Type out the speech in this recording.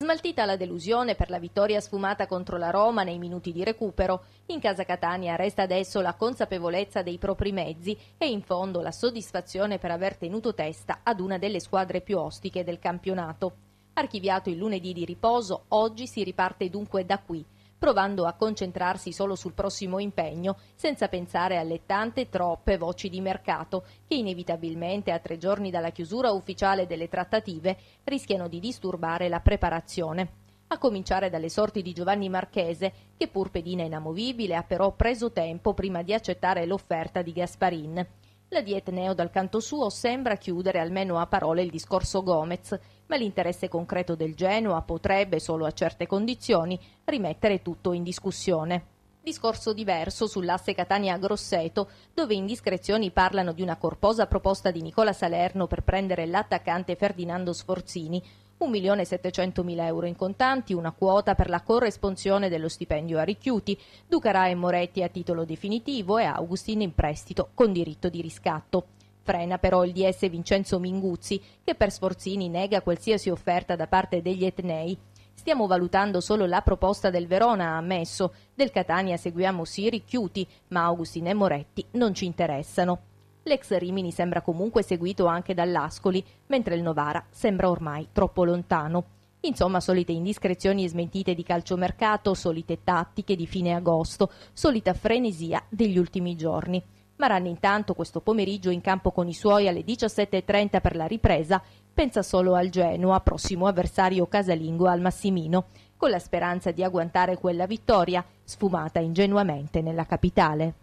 Smaltita la delusione per la vittoria sfumata contro la Roma nei minuti di recupero, in casa Catania resta adesso la consapevolezza dei propri mezzi e in fondo la soddisfazione per aver tenuto testa ad una delle squadre più ostiche del campionato. Archiviato il lunedì di riposo, oggi si riparte dunque da qui, provando a concentrarsi solo sul prossimo impegno, senza pensare alle tante troppe voci di mercato che inevitabilmente a tre giorni dalla chiusura ufficiale delle trattative rischiano di disturbare la preparazione a cominciare dalle sorti di Giovanni Marchese, che pur pedina inamovibile ha però preso tempo prima di accettare l'offerta di Gasparin. La dietneo dal canto suo sembra chiudere almeno a parole il discorso Gomez, ma l'interesse concreto del Genoa potrebbe, solo a certe condizioni, rimettere tutto in discussione discorso diverso sull'asse Catania-Grosseto, dove indiscrezioni parlano di una corposa proposta di Nicola Salerno per prendere l'attaccante Ferdinando Sforzini, 1.700.000 euro in contanti, una quota per la corresponsione dello stipendio a richiuti, Ducarà e Moretti a titolo definitivo e Augustin in prestito con diritto di riscatto frena però il DS Vincenzo Minguzzi, che per Sforzini nega qualsiasi offerta da parte degli etnei. Stiamo valutando solo la proposta del Verona, ha ammesso. Del Catania seguiamo sì i Chiuti, ma Augustin e Moretti non ci interessano. L'ex Rimini sembra comunque seguito anche dall'Ascoli, mentre il Novara sembra ormai troppo lontano. Insomma, solite indiscrezioni e smentite di calciomercato, solite tattiche di fine agosto, solita frenesia degli ultimi giorni. Marani intanto questo pomeriggio in campo con i suoi alle 17.30 per la ripresa pensa solo al Genoa, prossimo avversario casalingo al Massimino, con la speranza di agguantare quella vittoria sfumata ingenuamente nella capitale.